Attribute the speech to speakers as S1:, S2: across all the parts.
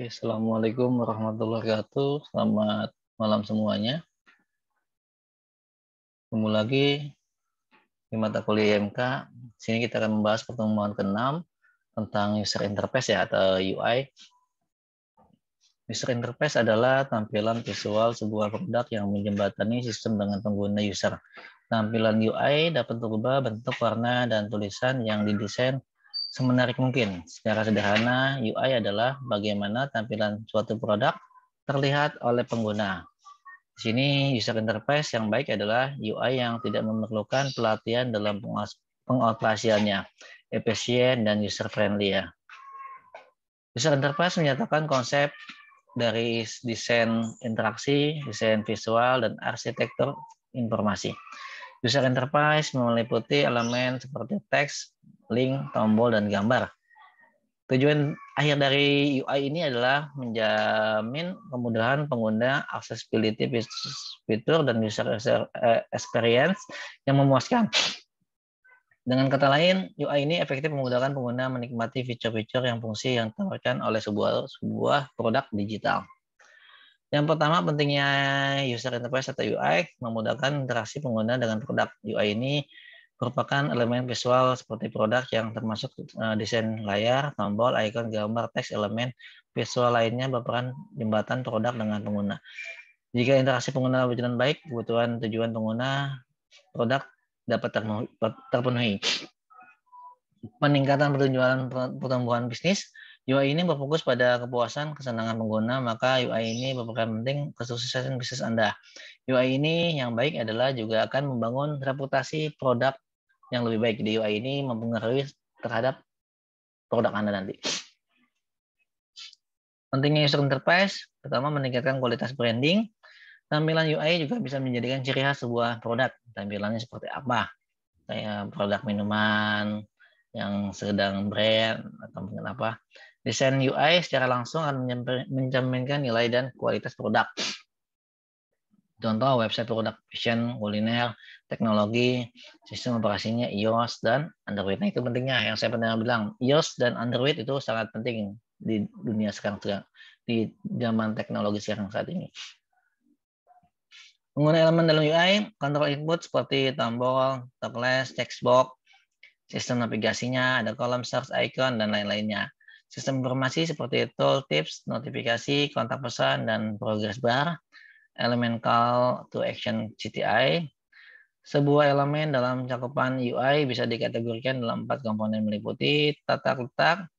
S1: Oke, Assalamualaikum warahmatullahi wabarakatuh. Selamat malam semuanya. Ketemu lagi di mata kuliah IMK. Sini kita akan membahas pertemuan ke-6 tentang user interface ya atau UI. User interface adalah tampilan visual sebuah produk yang menjembatani sistem dengan pengguna user. Tampilan UI dapat berubah bentuk warna dan tulisan yang didesain semenarik mungkin. Secara sederhana, UI adalah bagaimana tampilan suatu produk terlihat oleh pengguna. Di sini user interface yang baik adalah UI yang tidak memerlukan pelatihan dalam pengoperasiannya, efisien dan user friendly ya. User interface menyatakan konsep dari desain interaksi, desain visual, dan arsitektur informasi. User interface meliputi elemen seperti teks, link, tombol, dan gambar. Tujuan akhir dari UI ini adalah menjamin kemudahan pengguna accessibility fitur dan user eh, experience yang memuaskan. Dengan kata lain, UI ini efektif memudahkan pengguna menikmati fitur-fitur yang fungsi yang ditawarkan oleh sebuah sebuah produk digital. Yang pertama pentingnya user interface atau UI memudahkan interaksi pengguna dengan produk. UI ini merupakan elemen visual seperti produk yang termasuk eh, desain layar, tombol, icon, gambar, teks, elemen visual lainnya berperan jembatan produk dengan pengguna. Jika interaksi pengguna berjalan baik, kebutuhan tujuan pengguna produk dapat terpenuhi. Peningkatan pertunjuan pertumbuhan bisnis, UI ini berfokus pada kepuasan, kesenangan pengguna, maka UI ini merupakan penting kesuksesan bisnis Anda. UI ini yang baik adalah juga akan membangun reputasi produk yang lebih baik di UI ini mempengaruhi terhadap produk Anda nanti. Pentingnya user interface, pertama meningkatkan kualitas branding. Tampilan UI juga bisa menjadikan ciri khas sebuah produk. Tampilannya seperti apa? Kayak produk minuman yang sedang brand atau mungkin apa. Desain UI secara langsung akan mencerminkan nilai dan kualitas produk. Contoh website produk fashion, kuliner, teknologi, sistem operasinya iOS dan Android. Nah itu pentingnya yang saya pernah bilang iOS dan Android itu sangat penting di dunia sekarang di zaman teknologi sekarang saat ini. Pengguna elemen dalam UI, kontrol input seperti tombol, toggles, textbox sistem navigasinya, ada kolom search icon, dan lain-lainnya sistem informasi seperti tool tips notifikasi, kontak pesan, dan progress bar, elemen call to action CTI. Sebuah elemen dalam cakupan UI bisa dikategorikan dalam empat komponen meliputi tata letak,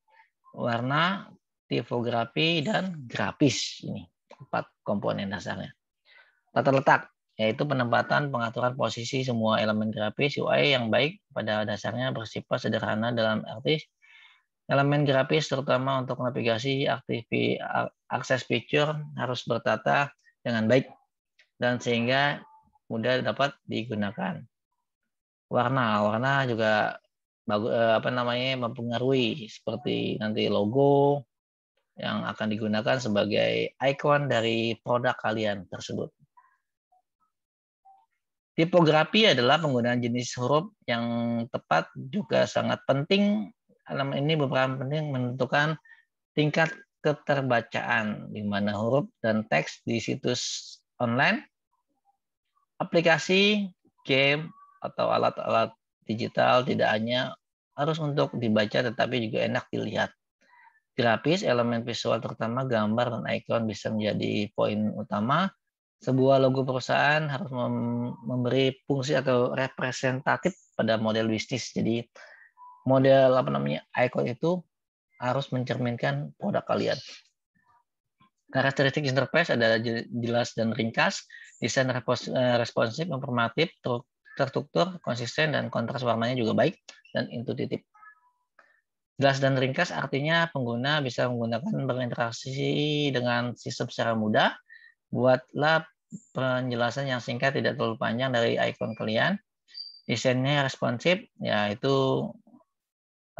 S1: warna, tipografi, dan grafis. Ini empat komponen dasarnya. Tata letak, yaitu penempatan pengaturan posisi semua elemen grafis UI yang baik pada dasarnya bersifat sederhana dalam artis. elemen grafis terutama untuk navigasi aktivi akses feature harus bertata dengan baik dan sehingga mudah dapat digunakan. Warna, warna juga bagus eh, apa namanya mempengaruhi seperti nanti logo yang akan digunakan sebagai ikon dari produk kalian tersebut. Tipografi adalah penggunaan jenis huruf yang tepat juga sangat penting. Alam ini beberapa penting menentukan tingkat keterbacaan di mana huruf dan teks di situs online, aplikasi, game atau alat-alat digital tidak hanya harus untuk dibaca tetapi juga enak dilihat. Grafis, elemen visual terutama gambar dan ikon bisa menjadi poin utama. Sebuah logo perusahaan harus memberi fungsi atau representatif pada model bisnis. Jadi model apa namanya ikon itu harus mencerminkan produk kalian. Karakteristik interface adalah jelas dan ringkas, desain eh, responsif, informatif, terstruktur, konsisten, dan kontras warnanya juga baik dan intuitif. Jelas dan ringkas artinya pengguna bisa menggunakan berinteraksi dengan sistem secara mudah. Buatlah penjelasan yang singkat tidak terlalu panjang dari ikon kalian. Desainnya responsif, yaitu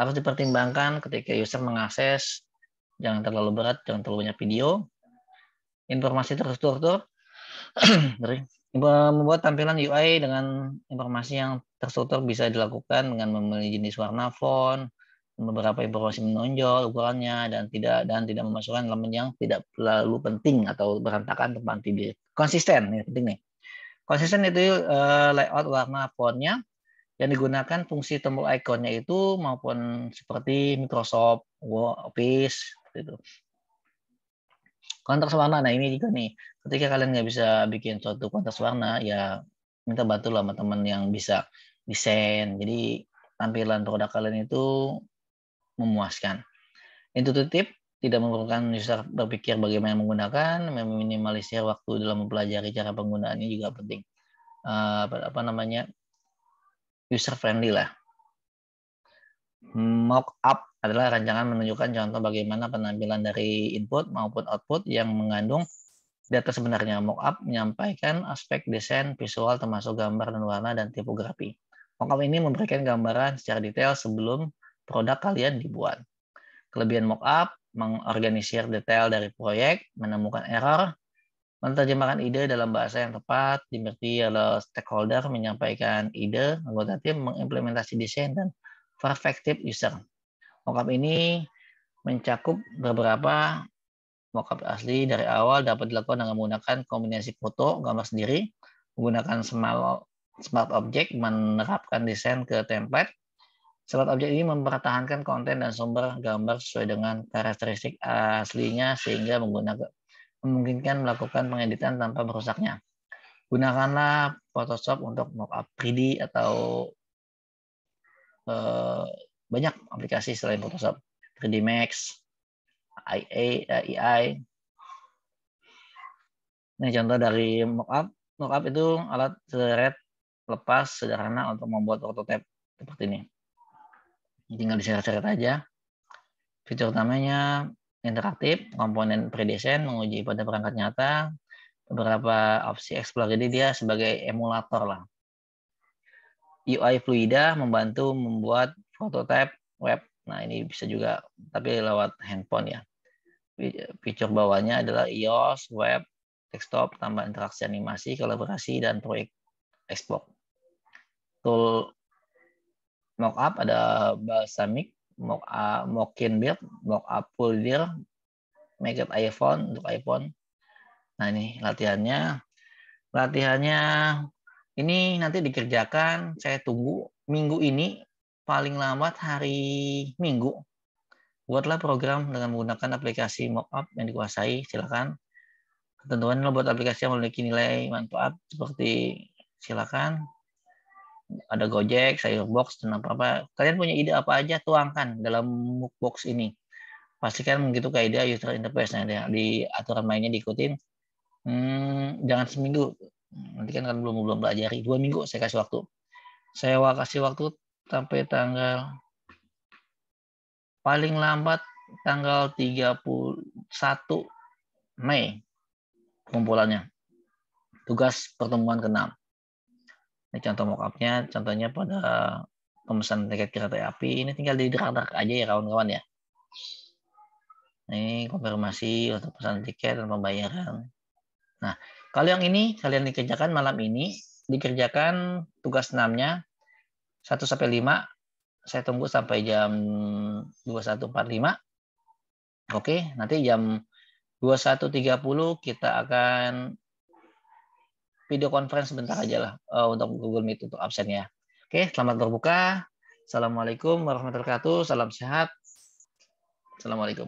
S1: harus dipertimbangkan ketika user mengakses jangan terlalu berat, jangan terlalu banyak video. Informasi terstruktur membuat tampilan UI dengan informasi yang terstruktur bisa dilakukan dengan memilih jenis warna font, beberapa informasi menonjol ukurannya dan tidak dan tidak memasukkan elemen yang tidak terlalu penting atau berantakan tempat tidur. Konsisten ini penting nih. Konsisten itu eh, layout warna fontnya yang digunakan fungsi tombol ikonnya itu maupun seperti Microsoft Word, Office itu. Kontras warna, nah ini juga nih, ketika kalian nggak bisa bikin suatu kontras warna, ya minta bantu lah sama teman yang bisa desain. Jadi tampilan produk kalian itu memuaskan. Intuitif, tidak memerlukan user berpikir bagaimana menggunakan, meminimalisir waktu dalam mempelajari cara penggunaannya juga penting. Uh, apa namanya user friendly lah. Mockup adalah rancangan menunjukkan contoh bagaimana penampilan dari input maupun output yang mengandung data sebenarnya. Mockup menyampaikan aspek desain visual termasuk gambar dan warna dan tipografi. Mockup ini memberikan gambaran secara detail sebelum produk kalian dibuat. Kelebihan mockup mengorganisir detail dari proyek, menemukan error, menerjemahkan ide dalam bahasa yang tepat, dimengerti oleh stakeholder, menyampaikan ide, anggota tim mengimplementasi desain, dan perfective user. Mockup ini mencakup beberapa mockup asli dari awal dapat dilakukan dengan menggunakan kombinasi foto, gambar sendiri, menggunakan smart, smart object, menerapkan desain ke template. Smart object ini mempertahankan konten dan sumber gambar sesuai dengan karakteristik aslinya sehingga menggunakan memungkinkan melakukan pengeditan tanpa merusaknya. Gunakanlah Photoshop untuk mockup 3D atau uh, banyak aplikasi selain Photoshop, 3D Max, IA, AI. Ini contoh dari mockup. Mockup itu alat seret lepas sederhana untuk membuat prototipe seperti ini. Tinggal diseret-seret aja. Fitur utamanya interaktif, komponen predesain menguji pada perangkat nyata, beberapa opsi explore. Jadi dia sebagai emulator lah. UI Fluida membantu membuat prototype web. Nah ini bisa juga, tapi lewat handphone ya. Fitur bawahnya adalah iOS, web, desktop, tambah interaksi animasi, kolaborasi, dan proyek Xbox. Tool mockup ada balsamic mock uh, mockin build mock up full deal, make it iPhone untuk iPhone. Nah ini latihannya, latihannya ini nanti dikerjakan. Saya tunggu minggu ini paling lambat hari Minggu. Buatlah program dengan menggunakan aplikasi up yang dikuasai. Silakan. Ketentuan lo buat aplikasi yang memiliki nilai manfaat seperti silakan ada Gojek, Sayurbox, dan apa-apa. Kalian punya ide apa aja tuangkan dalam Mookbox ini. Pastikan begitu kayak ide user interface nya di aturan mainnya diikutin. Hmm, jangan seminggu. Nanti kan kan belum belum belajar. Dua minggu saya kasih waktu. Saya kasih waktu sampai tanggal paling lambat tanggal 31 Mei kumpulannya. Tugas pertemuan keenam. Ini contoh mockupnya, contohnya pada pemesan tiket kereta api. Ini tinggal di drag aja ya kawan-kawan ya. Ini konfirmasi untuk pesan tiket dan pembayaran. Nah, kalau yang ini kalian dikerjakan malam ini, dikerjakan tugas 6-nya 1 sampai 5. Saya tunggu sampai jam 21.45. Oke, nanti jam 21.30 kita akan video conference sebentar aja lah uh, untuk Google Meet untuk absennya. Oke, selamat berbuka. Assalamualaikum warahmatullahi wabarakatuh. Salam sehat. Assalamualaikum.